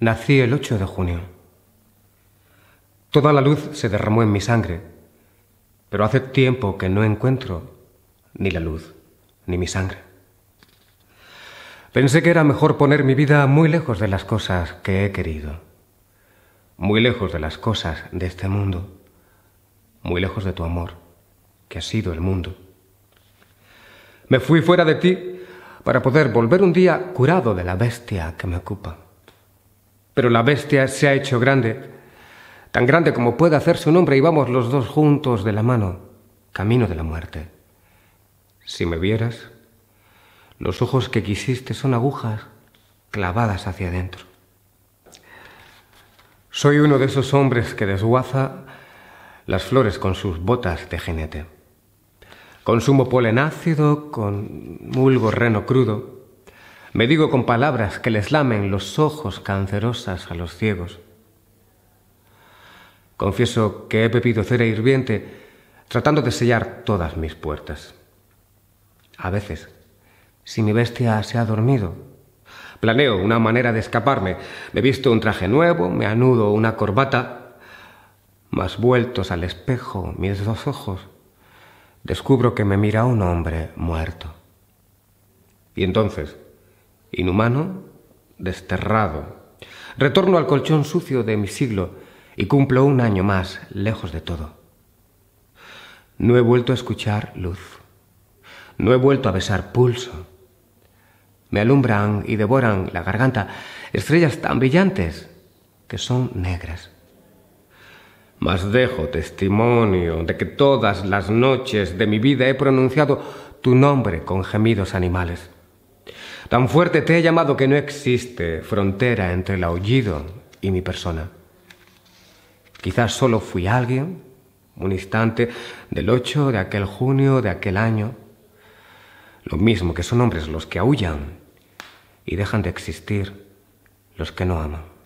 Nací el 8 de junio. Toda la luz se derramó en mi sangre, pero hace tiempo que no encuentro ni la luz ni mi sangre. Pensé que era mejor poner mi vida muy lejos de las cosas que he querido, muy lejos de las cosas de este mundo, muy lejos de tu amor, que ha sido el mundo. Me fui fuera de ti para poder volver un día curado de la bestia que me ocupa pero la bestia se ha hecho grande, tan grande como puede hacer su nombre, y vamos los dos juntos de la mano, camino de la muerte. Si me vieras, los ojos que quisiste son agujas clavadas hacia adentro. Soy uno de esos hombres que desguaza las flores con sus botas de jinete. Consumo polen ácido con mulgo reno crudo me digo con palabras que les lamen los ojos cancerosas a los ciegos. Confieso que he bebido cera hirviente tratando de sellar todas mis puertas. A veces, si mi bestia se ha dormido, planeo una manera de escaparme. Me visto un traje nuevo, me anudo una corbata, mas vueltos al espejo mis dos ojos, descubro que me mira un hombre muerto. Y entonces, inhumano, desterrado. Retorno al colchón sucio de mi siglo y cumplo un año más lejos de todo. No he vuelto a escuchar luz. No he vuelto a besar pulso. Me alumbran y devoran la garganta estrellas tan brillantes que son negras. Mas dejo testimonio de que todas las noches de mi vida he pronunciado tu nombre con gemidos animales. Tan fuerte te he llamado que no existe frontera entre el aullido y mi persona. Quizás solo fui alguien, un instante, del 8 de aquel junio de aquel año. Lo mismo que son hombres los que aullan y dejan de existir los que no aman.